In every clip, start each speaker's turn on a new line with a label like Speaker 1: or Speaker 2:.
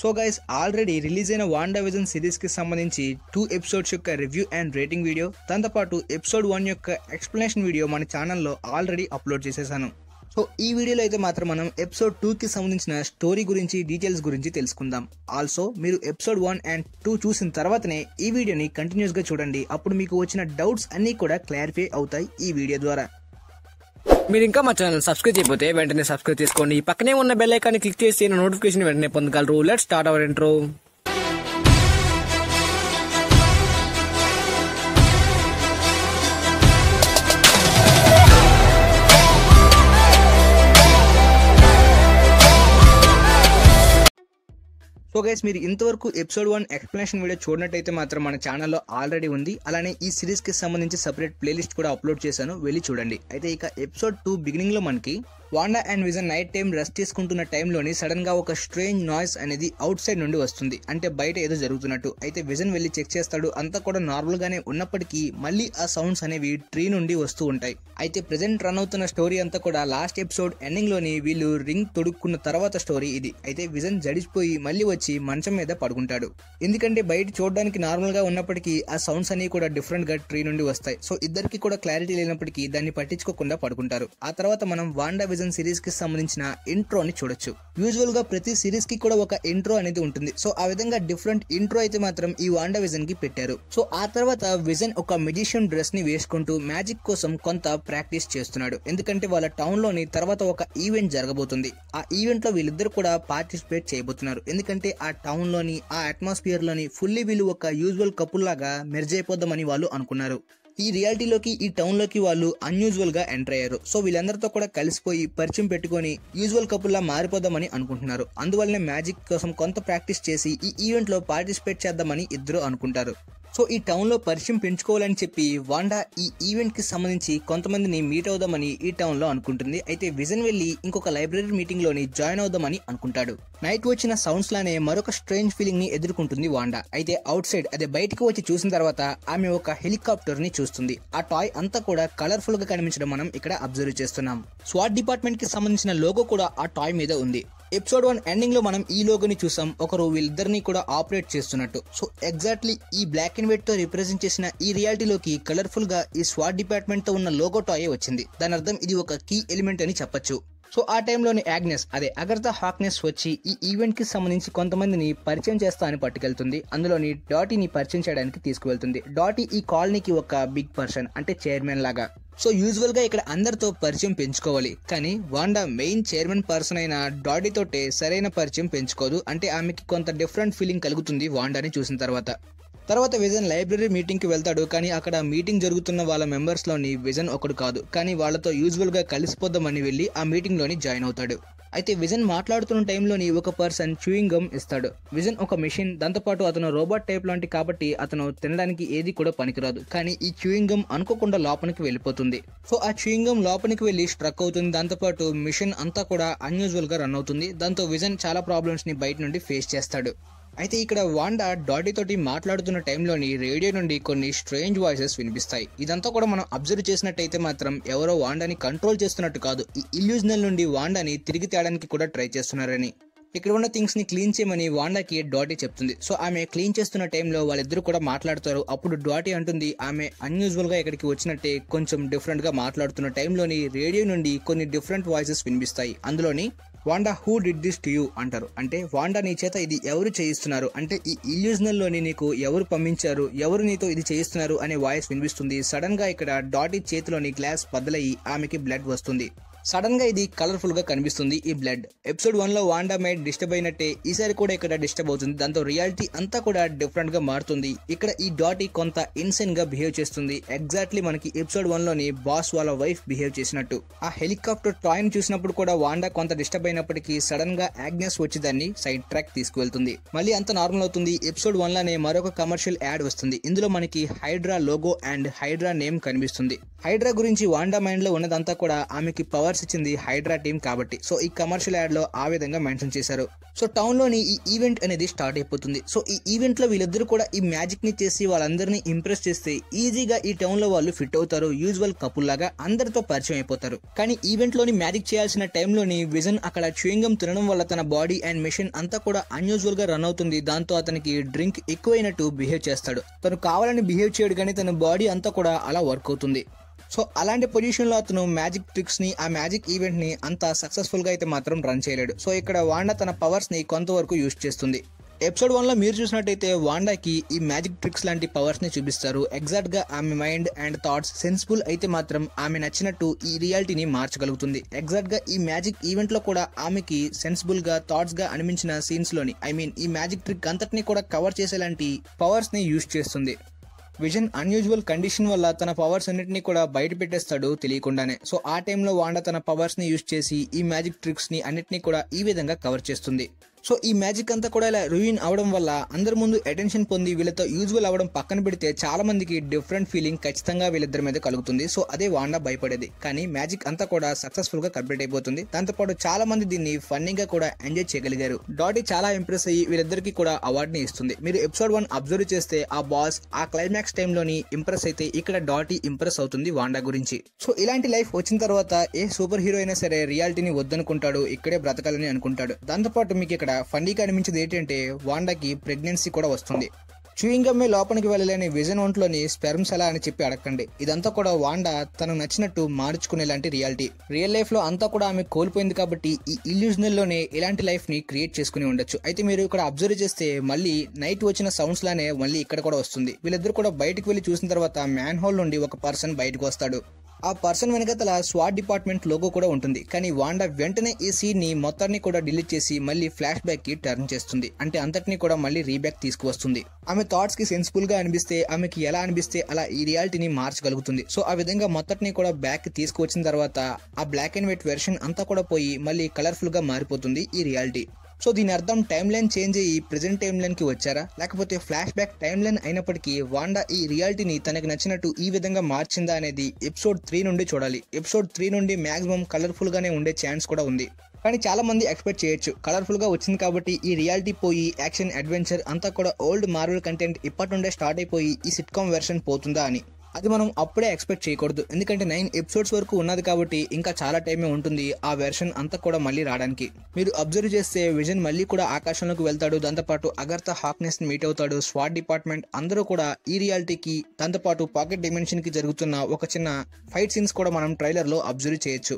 Speaker 1: so guys already release అయిన Wanda Vision series కి సంబంధించి టూ ఎపిసోడ్స్ యొక్క రివ్యూ అండ్ రేటింగ్ వీడియో దాంతో పాటు ఎపిసోడ్ వన్ యొక్క ఎక్స్ప్లెనేషన్ వీడియో మన ఛానల్లో ఆల్రెడీ అప్లోడ్ చేసేసాను సో ఈ వీడియోలో అయితే మాత్రం మనం ఎపిసోడ్ టూకి సంబంధించిన స్టోరీ గురించి డీటెయిల్స్ గురించి తెలుసుకుందాం ఆల్సో మీరు ఎపిసోడ్ వన్ అండ్ టూ చూసిన తర్వాతనే ఈ వీడియోని కంటిన్యూస్గా చూడండి అప్పుడు మీకు వచ్చిన డౌట్స్ అన్నీ కూడా క్లారిఫై అవుతాయి ఈ వీడియో ద్వారా మీరు ఇంకా మా ఛానల్ సబ్స్క్రైబ్ చేయబోతే వెంటనే సబ్స్క్రైబ్ చేసుకోండి పక్కనే ఉన్న బెల్ ఐకాన్ క్లిక్ చేసి నోటిఫికేషన్ వెంటనే పొందగలరు let start our intro so guys మీరు ఇంతవరకు ఎపిసోడ్ వన్ ఎక్స్ప్లెనేషన్ వీడియో చూడనట్టయితే మాత్రం మన ఛానల్లో ఆల్రెడీ ఉంది అలానే ఈ సిరీస్కి సంబంధించి సపరేట్ ప్లేలిస్ట్ కూడా అప్లోడ్ చేశాను వెళ్ళి చూడండి అయితే ఇక ఎపిసోడ్ టూ బిగినింగ్లో మనకి Wanda and Vision night time rest తీసుకుంటున్న టైంలోని గా ఒక స్ట్రేంజ్ నాయిస్ అనేది అవుట్ సైడ్ నుండి వస్తుంది అంటే బయట ఏదో జరుగుతున్నట్టు అయితే విజన్ వెళ్ళి చెక్ చేస్తాడు అంతా కూడా నార్మల్ గానే ఉన్నప్పటికీ మళ్ళీ ఆ సౌండ్స్ అనేవి ట్రీ నుండి వస్తూ ఉంటాయి అయితే ప్రజెంట్ రన్ అవుతున్న స్టోరీ అంతా కూడా లాస్ట్ ఎపిసోడ్ ఎండింగ్ లోని వీళ్ళు రింగ్ తొడుక్కున్న తర్వాత స్టోరీ ఇది అయితే విజన్ జడిచిపోయి మళ్ళీ వచ్చి మంచం మీద పడుకుంటాడు ఎందుకంటే బయట చూడడానికి నార్మల్ గా ఉన్నప్పటికీ ఆ సౌండ్స్ అనేవి కూడా డిఫరెంట్ గా ట్రీ నుండి వస్తాయి సో ఇద్దరికి కూడా క్లారిటీ లేనప్పటికీ దాన్ని పట్టించుకోకుండా పడుకుంటారు ఆ తర్వాత మనం వాండా విజన్ సీజన్ కి సంబంధించిన ఇంట్రోని చూడొచ్చు యూజువల్ గా ప్రతి సిరీస్ కి కూడా ఒక ఇంట్రో అనేది ఉంటుంది సో ఆ విధంగా డిఫరెంట్ ఇంట్రో అయితే మాత్రం ఈ వాండా కి పెట్టారు సో ఆ తర్వాత విజన్ ఒక మెజిషియన్ డ్రెస్ని వేసుకుంటూ మ్యాజిక్ కోసం కొంత ప్రాక్టీస్ చేస్తున్నాడు ఎందుకంటే వాళ్ళ టౌన్ లోని తర్వాత ఒక ఈవెంట్ జరగబోతుంది ఆ ఈవెంట్లో వీళ్ళిద్దరు కూడా పార్టిసిపేట్ చేయబోతున్నారు ఎందుకంటే ఆ టౌన్లోని ఆ అట్మాస్ఫియర్ లోని ఫుల్లీ వీళ్ళు ఒక యూజువల్ కపుల్ లాగా మెర్జ్ వాళ్ళు అనుకున్నారు ఈ రియాలిటీలోకి ఈ టౌన్లోకి వాళ్ళు అన్యూజువల్గా ఎంటర్ అయ్యారు సో వీళ్ళందరితో కూడా కలిసిపోయి పరిచయం పెట్టుకొని యూజువల్ లా మారిపోదామని అనుకుంటున్నారు అందువల్లనే మ్యాజిక్ కోసం కొంత ప్రాక్టీస్ చేసి ఈ ఈవెంట్లో పార్టిసిపేట్ చేద్దామని ఇద్దరు అనుకుంటారు సో ఈ టౌన్లో పరిచయం పెంచుకోవాలని చెప్పి వాండా ఈ ఈవెంట్కి సంబంధించి కొంతమందిని మీట్ అవుదామని ఈ టౌన్లో అనుకుంటుంది అయితే విజన్ వెళ్ళి ఇంకొక లైబ్రరీ మీటింగ్లోని జాయిన్ అవుదామని అనుకుంటాడు నైట్ వచ్చిన సౌండ్స్ లానే మరొక స్ట్రేంజ్ ఫీలింగ్ ని ఎదుర్కొంటుంది వాండా అయితే అవుట్ సైడ్ అదే బయటకు వచ్చి చూసిన తర్వాత ఆమె ఒక హెలికాప్టర్ని చూస్తుంది ఆ టాయ్ అంతా కూడా కలర్ఫుల్ గా కనిపించడం మనం ఇక్కడ అబ్జర్వ్ చేస్తున్నాం స్వాట్ కి సంబంధించిన లోగో కూడా ఆ టాయ్ మీద ఉంది ఎపిసోడ్ వన్ లో మనం ఈ లోగోని చూసాం ఒకరు వీళ్ళిద్దరిని కూడా ఆపరేట్ చేస్తున్నట్టు సో ఎగ్జాక్ట్లీ ఈ బ్లాక్ అండ్ వైట్ తో రిప్రజెంట్ చేసిన ఈ రియాలిటీలోకి కలర్ఫుల్ గా ఈ స్వాట్ తో ఉన్న లోగో టాయే వచ్చింది దాని అర్థం ఇది ఒక కీ ఎలిమెంట్ అని చెప్పొచ్చు సో ఆ టైంలోని యాగ్నెస్ అదే అగర్తా హాక్నెస్ వచ్చి ఈ ఈవెంట్కి సంబంధించి కొంతమందిని పరిచయం చేస్తా అని పట్టుకెళ్తుంది అందులోని డాటీని పరిచయం చేయడానికి తీసుకువెళ్తుంది డాటీ ఈ కాలనీకి ఒక బిగ్ పర్సన్ అంటే చైర్మన్ లాగా సో యూజువల్గా ఇక్కడ అందరితో పరిచయం పెంచుకోవాలి కానీ వాండా మెయిన్ చైర్మన్ పర్సన్ అయిన తోటే సరైన పరిచయం పెంచుకోదు అంటే ఆమెకి కొంత డిఫరెంట్ ఫీలింగ్ కలుగుతుంది వాండాని చూసిన తర్వాత తర్వాత విజన్ లైబ్రరీ మీటింగ్కి వెళ్తాడు కానీ అక్కడ మీటింగ్ జరుగుతున్న వాళ్ళ మెంబర్స్లోని విజన్ ఒకడు కాదు కానీ వాళ్ళతో యూజువల్గా కలిసిపోద్దామని వెళ్ళి ఆ మీటింగ్లోని జాయిన్ అవుతాడు అయితే విజన్ మాట్లాడుతున్న టైంలోని ఒక పర్సన్ చూయింగ్ గమ్ ఇస్తాడు విజన్ ఒక మిషన్ దాంతోపాటు అతను రోబోట్ టైప్ లాంటి కాబట్టి అతను తినడానికి ఏది కూడా పనికిరాదు కానీ ఈ చూయింగ్ గమ్ అనుకోకుండా లోపలికి వెళ్ళిపోతుంది సో ఆ చూయింగ్ గమ్ లోపలికి వెళ్ళి స్ట్రక్ అవుతుంది దాంతోపాటు మిషన్ అంతా కూడా అన్యూజువల్గా రన్ అవుతుంది దాంతో విజన్ చాలా ప్రాబ్లమ్స్ని బయట నుండి ఫేస్ చేస్తాడు అయితే ఇక్కడ వాండా డాడీ తోటి మాట్లాడుతున్న టైంలోని రేడియో నుండి కొన్ని స్ట్రేంజ్ వాయిసెస్ వినిపిస్తాయి ఇదంతా కూడా మనం అబ్జర్వ్ చేసినట్టయితే మాత్రం ఎవరో వాండాని కంట్రోల్ చేస్తున్నట్టు కాదు ఈ ఇల్యూజనల్ నుండి వాండాని తిరిగి తేయడానికి కూడా ట్రై చేస్తున్నారని ఇక్కడ ఉన్న థింగ్స్ ని క్లీన్ చేయమని వాండాకి డాటీ చెప్తుంది సో ఆమె క్లీన్ చేస్తున్న టైంలో వాళ్ళిద్దరు కూడా మాట్లాడతారు అప్పుడు డాటీ అంటుంది ఆమె అన్యూజువల్ గా ఇక్కడికి వచ్చినట్టే కొంచెం డిఫరెంట్ గా మాట్లాడుతున్న టైంలోని రేడియో నుండి కొన్ని డిఫరెంట్ వాయిసెస్ వినిపిస్తాయి అందులోని Wanda who did this to you అంటారు అంటే వాండా నీ చేత ఇది ఎవరు చేయిస్తున్నారు అంటే ఈ ఇల్యూజనల్లోని నీకు ఎవరు పంపించారు ఎవరు నీతో ఇది చేయిస్తున్నారు అనే వాయిస్ వినిపిస్తుంది సడన్ గా ఇక్కడ డాటి చేతిలోని గ్లాస్ బదులయ్యి ఆమెకి బ్లడ్ వస్తుంది సడన్ గా ఇది కలర్ఫుల్ గా కనిపిస్తుంది ఈ బ్లడ్ ఎపిసోడ్ వన్ లో వాండా మేడ్ డిస్టర్బ్ అయినట్టే ఈసారి కూడా ఇక్కడ డిస్టర్బ్ అవుతుంది దాంతో రియాలిటీ అంతా కూడా డిఫరెంట్ గా మారుతుంది ఇక్కడ ఈ డాటీ కొంత గా బిహేవ్ చేస్తుంది ఎగ్జాక్ట్లీ మనకి ఎపిసోడ్ వన్ లోని బాస్ వాళ్ళ వైఫ్ బిహేవ్ చేసినట్టు ఆ హెలికాప్టర్ టాయ్ చూసినప్పుడు కూడా వాండా కొంత డిస్టర్బ్ అయినప్పటికీ సడన్ గా యాగ్నెస్ వచ్చి దాన్ని సైడ్ ట్రాక్ తీసుకువెళ్తుంది మళ్ళీ అంత నార్మల్ అవుతుంది ఎపిసోడ్ వన్ లానే మరొక కమర్షియల్ యాడ్ వస్తుంది ఇందులో మనకి Hydra logo and Hydra name కనిపిస్తుంది హైడ్రా గురించి వాండా మైండ్ లో ఉన్నదంతా కూడా ఆమెకి పవర్ ఆఫర్స్ ఇచ్చింది హైడ్రా టీమ్ కాబట్టి సో ఈ కమర్షియల్ యాడ్ లో ఆ విధంగా మెన్షన్ చేశారు సో టౌన్లోని ఈ ఈవెంట్ అనేది స్టార్ట్ అయిపోతుంది సో ఈ ఈవెంట్లో వీళ్ళిద్దరూ కూడా ఈ మ్యాజిక్ ని చేసి వాళ్ళందరినీ ఇంప్రెస్ చేస్తే ఈజీగా ఈ టౌన్లో వాళ్ళు ఫిట్ అవుతారు యూజువల్ కపుల్ లాగా అందరితో పరిచయం అయిపోతారు కానీ ఈవెంట్లోని మ్యాజిక్ చేయాల్సిన టైంలోని విజన్ అక్కడ చూయింగం తినడం వల్ల తన బాడీ అండ్ మెషిన్ అంతా కూడా అన్యూజువల్గా రన్ అవుతుంది దాంతో అతనికి డ్రింక్ ఎక్కువైనట్టు బిహేవ్ చేస్తాడు తను కావాలని బిహేవ్ చేయడు కానీ తన బాడీ అంతా కూడా అలా వర్క్ అవుతుంది సో అలాంటి పొజిషన్లో అతను మ్యాజిక్ ట్రిక్స్ని ఆ మ్యాజిక్ ఈవెంట్ని అంత సక్సెస్ఫుల్గా అయితే మాత్రం రన్ చేయలేడు సో ఇక్కడ వాండా తన పవర్స్ని కొంతవరకు యూజ్ చేస్తుంది ఎపిసోడ్ వన్లో మీరు చూసినట్టయితే వాండాకి ఈ మ్యాజిక్ ట్రిక్స్ లాంటి పవర్స్ని చూపిస్తారు ఎగ్జాక్ట్గా ఆమె మైండ్ అండ్ థాట్స్ సెన్సిబుల్ అయితే మాత్రం ఆమె నచ్చినట్టు ఈ రియాలిటీని మార్చగలుగుతుంది ఎగ్జాక్ట్గా ఈ మ్యాజిక్ ఈవెంట్లో కూడా ఆమెకి సెన్సిబుల్గా థాట్స్గా అనిపించిన సీన్స్లోని ఐ మీన్ ఈ మ్యాజిక్ ట్రిక్ అంతటిని కూడా కవర్ చేసేలాంటి పవర్స్ని యూజ్ చేస్తుంది విజన్ అన్యూజువల్ కండిషన్ వల్ల తన పవర్స్ అన్నిటిని కూడా బయట పెట్టేస్తాడు తెలియకుండానే సో ఆ టైంలో వాండా తన పవర్స్ ని యూజ్ చేసి ఈ మ్యాజిక్ ట్రిక్స్ ని అన్నిటిని కూడా ఈ విధంగా కవర్ చేస్తుంది సో ఈ మ్యాజిక్ అంతా కూడా ఇలా రూయిన్ అవడం వల్ల అందరి ముందు అటెన్షన్ పొంది వీళ్ళతో యూజువల్ అవడం పక్కన పెడితే చాలా మందికి డిఫరెంట్ ఫీలింగ్ ఖచ్చితంగా వీళ్ళిద్దరి మీద కలుగుతుంది సో అదే వాండా భయపడేది కానీ మ్యాజిక్ అంతా కూడా సక్సెస్ఫుల్ గా కంప్లీట్ అయిపోతుంది దాంతోపాటు చాలా మంది దీన్ని గా కూడా ఎంజాయ్ చేయగలిగారు డాటీ చాలా ఇంప్రెస్ అయ్యి వీళ్ళిద్దరికి కూడా అవార్డుని ఇస్తుంది మీరు ఎపిసోడ్ వన్ అబ్జర్వ్ చేస్తే ఆ బాస్ ఆ క్లైమాక్స్ టైంలోని ఇంప్రెస్ అయితే ఇక్కడ డాటీ ఇంప్రెస్ అవుతుంది వాండా గురించి సో ఇలాంటి లైఫ్ వచ్చిన తర్వాత ఏ సూపర్ హీరో అయినా సరే రియాలిటీని వద్దనుకుంటాడు ఇక్కడే బ్రతకాలని అనుకుంటాడు దాంతోపాటు మీకు ఇక్కడ కాకుండా ఫన్నీగా అనిపించేది ఏంటంటే వాండాకి ప్రెగ్నెన్సీ కూడా వస్తుంది చూయింగమ్మే లోపలికి వెళ్ళలేని విజన్ ఒంట్లోని స్పెర్మ్స్ ఎలా అని చెప్పి అడగండి ఇదంతా కూడా వాండా తనకు నచ్చినట్టు మార్చుకునే లాంటి రియాలిటీ రియల్ లైఫ్లో అంతా కూడా ఆమె కోల్పోయింది కాబట్టి ఈ లోనే ఇలాంటి లైఫ్ని క్రియేట్ చేసుకుని ఉండొచ్చు అయితే మీరు ఇక్కడ అబ్జర్వ్ చేస్తే మళ్ళీ నైట్ వచ్చిన సౌండ్స్ లానే మళ్ళీ ఇక్కడ కూడా వస్తుంది వీళ్ళిద్దరు కూడా బయటకు వెళ్ళి చూసిన తర్వాత మ్యాన్ హోల్ నుండి ఒక పర్సన్ బయటకు వస్తాడు ఆ పర్సన్ వెనకతల స్వాట్ డిపార్ట్మెంట్ లోగో కూడా ఉంటుంది కానీ వాండా వెంటనే ఈ ని మొత్తాన్ని కూడా డిలీట్ చేసి మళ్ళీ ఫ్లాష్ బ్యాక్ కి టర్న్ చేస్తుంది అంటే అంతటిని కూడా మళ్ళీ రీబ్యాక్ తీసుకువస్తుంది ఆమె థాట్స్ కి సెన్సిబుల్ గా అనిపిస్తే ఆమెకి ఎలా అనిపిస్తే అలా ఈ రియాలిటీని మార్చగలుగుతుంది సో ఆ విధంగా మొత్తటిని కూడా బ్యాక్ తీసుకువచ్చిన తర్వాత ఆ బ్లాక్ అండ్ వైట్ వెర్షన్ అంతా కూడా పోయి మళ్ళీ కలర్ఫుల్ గా మారిపోతుంది ఈ రియాలిటీ సో దీని అర్థం టైం లైన్ చేంజ్ అయ్యి ప్రజెంట్ టైం లైన్కి వచ్చారా లేకపోతే ఫ్లాష్ బ్యాక్ టైం లైన్ అయినప్పటికీ వాండా ఈ రియాలిటీని తనకు నచ్చినట్టు ఈ విధంగా మార్చిందా అనేది ఎపిసోడ్ త్రీ నుండి చూడాలి ఎపిసోడ్ త్రీ నుండి మ్యాక్సిమం కలర్ఫుల్గానే ఉండే ఛాన్స్ కూడా ఉంది కానీ చాలా మంది ఎక్స్పెక్ట్ చేయొచ్చు కలర్ఫుల్గా వచ్చింది కాబట్టి ఈ రియాలిటీ పోయి యాక్షన్ అడ్వెంచర్ అంతా కూడా ఓల్డ్ మార్వెల్ కంటెంట్ ఇప్పటి నుండే స్టార్ట్ అయిపోయి ఈ సిట్కామ్ వెర్షన్ పోతుందా అని అది మనం అప్పుడే ఎక్స్పెక్ట్ చేయకూడదు ఎందుకంటే నైన్ ఎపిసోడ్స్ వరకు ఉన్నది కాబట్టి ఇంకా చాలా టైమే ఉంటుంది ఆ వెర్షన్ అంతా కూడా మళ్ళీ రావడానికి మీరు అబ్జర్వ్ చేస్తే విజన్ మళ్ళీ కూడా ఆకాశంలోకి వెళ్తాడు దాంతోపాటు అగర్త హాక్నెస్ మీట్ అవుతాడు స్వాట్ డిపార్ట్మెంట్ అందరూ కూడా ఈ రియాలిటీకి దాంతోపాటు పాకెట్ డైమెన్షన్ కి జరుగుతున్న ఒక చిన్న ఫైట్ సీన్స్ కూడా మనం ట్రైలర్ లో అబ్జర్వ్ చేయొచ్చు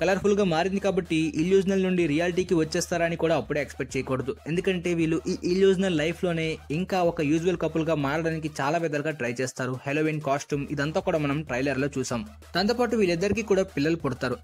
Speaker 1: కలర్ఫుల్ గా మారింది కాబట్టి ఇల్యూజనల్ నుండి రియాలిటీకి వచ్చేస్తారా అని కూడా అప్పుడే ఎక్స్పెక్ట్ చేయకూడదు ఎందుకంటే వీళ్ళు ఈ ఇల్యూజనల్ లైఫ్ లోనే ఇంకా ఒక యూజువల్ కపుల్ గా మారడానికి చాలా విధాలుగా ట్రై చేస్తారు హెలోవిన్ కాస్ట్యూమ్ చేయటం ఇదంతా కూడా మనం ట్రైలర్ లో చూసాం దాంతోపాటు వీళ్ళిద్దరికి కూడా పిల్లలు పుడతారు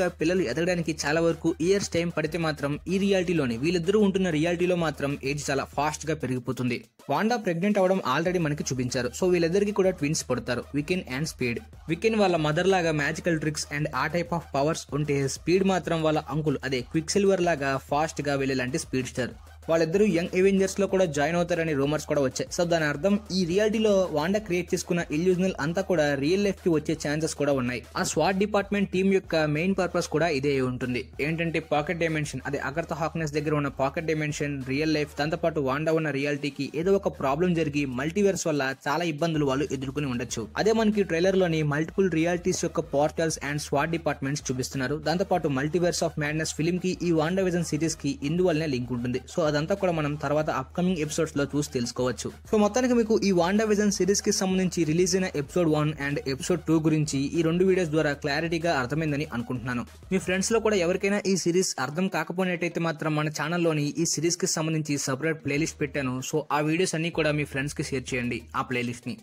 Speaker 1: గా పిల్లలు ఎదగడానికి చాలా వరకు ఇయర్స్ టైం పడితే మాత్రం ఈ రియాలిటీలోని వీళ్ళిద్దరూ ఉంటున్న రియాలిటీలో మాత్రం ఏజ్ చాలా ఫాస్ట్ గా పెరిగిపోతుంది వాండా ప్రెగ్నెంట్ అవడం ఆల్రెడీ మనకి చూపించారు సో వీళ్ళిద్దరికి కూడా ట్విన్స్ పడతారు వికెన్ అండ్ స్పీడ్ వికెన్ వాళ్ళ మదర్ లాగా మ్యాజికల్ ట్రిక్స్ అండ్ ఆ టైప్ ఆఫ్ పవర్స్ ఉంటే స్పీడ్ మాత్రం వాళ్ళ అంకుల్ అదే క్విక్ సిల్వర్ లాగా ఫాస్ట్ గా వెళ్ళేలాంటి స్పీడ్ స్టార్ వాళ్ళిద్దరూ యంగ్ లో కూడా జాయిన్ అవుతారని రూమర్స్ కూడా వచ్చాయి సో దాని అర్థం ఈ రియాలిటీలో వాండా క్రియేట్ చేసుకున్న ఇల్యూజనల్ అంతా కూడా రియల్ లైఫ్ కి వచ్చే ఛాన్సెస్ కూడా ఉన్నాయి ఆ స్వాట్ డిపార్ట్మెంట్ టీమ్ యొక్క మెయిన్ పర్పస్ కూడా ఇదే ఉంటుంది ఏంటంటే పాకెట్ డైమెన్షన్ అదే అగర్త హాక్నెస్ దగ్గర ఉన్న పాకెట్ డైమెన్షన్ రియల్ లైఫ్ దాంతో పాటు వాండా ఉన్న రియాలిటీకి ఏదో ఒక ప్రాబ్లం జరిగి మల్టీవర్స్ వల్ల చాలా ఇబ్బందులు వాళ్ళు ఎదుర్కొని ఉండొచ్చు అదే మనకి ట్రైలర్ లోని మల్టిపుల్ రియాలిటీస్ యొక్క పోర్టల్స్ అండ్ స్వాట్ డిపార్ట్మెంట్స్ చూపిస్తున్నారు దాంతో పాటు మల్టీవర్స్ ఆఫ్ మ్యాడ్నెస్ ఫిలిం కి ఈ వాండా విజన్ సిరీస్ కి ఇందువల్లనే లింక్ ఉంటుంది సో అది అదంతా కూడా మనం తర్వాత అప్కమింగ్ ఎపిసోడ్స్ లో చూసి తెలుసుకోవచ్చు సో మొత్తానికి మీకు ఈ వాండా విజన్ సిరీస్ కి సంబంధించి రిలీజ్ అయిన episode one and episode two గురించి ఈ రెండు వీడియోస్ ద్వారా క్లారిటీగా అర్థమైందని అనుకుంటున్నాను మీ ఫ్రెండ్స్ లో కూడా ఎవరికైనా ఈ సిరీస్ అర్థం కాకపోయినట్టయితే మాత్రం మన ఛానల్లోని ఈ సిరీస్ కి సంబంధించి సపరేట్ ప్లేలిస్ట్ పెట్టాను సో ఆ వీడియోస్ అన్ని కూడా మీ ఫ్రెండ్స్ కి షేర్ చేయండి ఆ ప్లేలిస్ట్ ని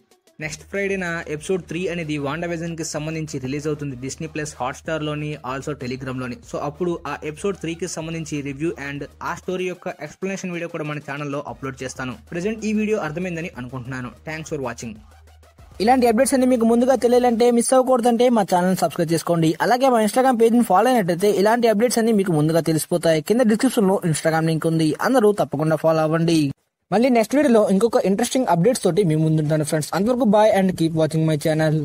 Speaker 1: నెక్స్ట్ ఫ్రైడేన ఎపిసోడ్ త్రీ అనేది వాండవిజన్కి సంబంధించి రిలీజ్ అవుతుంది డిస్నీ ప్లస్ హాట్స్టార్లోని ఆల్సో టెలిగ్రామ్లోని సో అప్పుడు ఆ ఎపిసోడ్ త్రీకి సంబంధించి రివ్యూ అండ్ ఆ స్టోరీ యొక్క ఎక్స్ప్లెనేషన్ వీడియో కూడా మన ఛానల్లో అప్లోడ్ చేస్తాను ప్రజెంట్ ఈ వీడియో అర్థమైందని అనుకుంటున్నాను థ్యాంక్స్ ఫర్ వాచింగ్ ఇలాంటి అప్డేట్స్ అన్ని మీకు ముందుగా తెలియాలంటే మిస్ అవ్వకూడదంటే మా ఛానల్ సబ్స్క్రైబ్ చేసుకోండి అలాగే మా ఇన్స్టాగ్రామ్ ని ఫాలో అయినట్లయితే ఇలాంటి అప్డేట్స్ అన్ని మీకు ముందుగా తెలిసిపోతాయి కింద డిస్క్రిప్షన్లో ఇన్స్టాగ్రామ్ లింక్ ఉంది అందరూ తప్పకుండా ఫాలో అవ్వండి మళ్ళీ నెక్స్ట్ వీడియోలో ఇంకొక ఇంట్రెస్టింగ్ అప్డేట్స్ తోటి మీ ముందుంటాను ఫ్రెండ్స్ అంతవరకు bye and keep watching my channel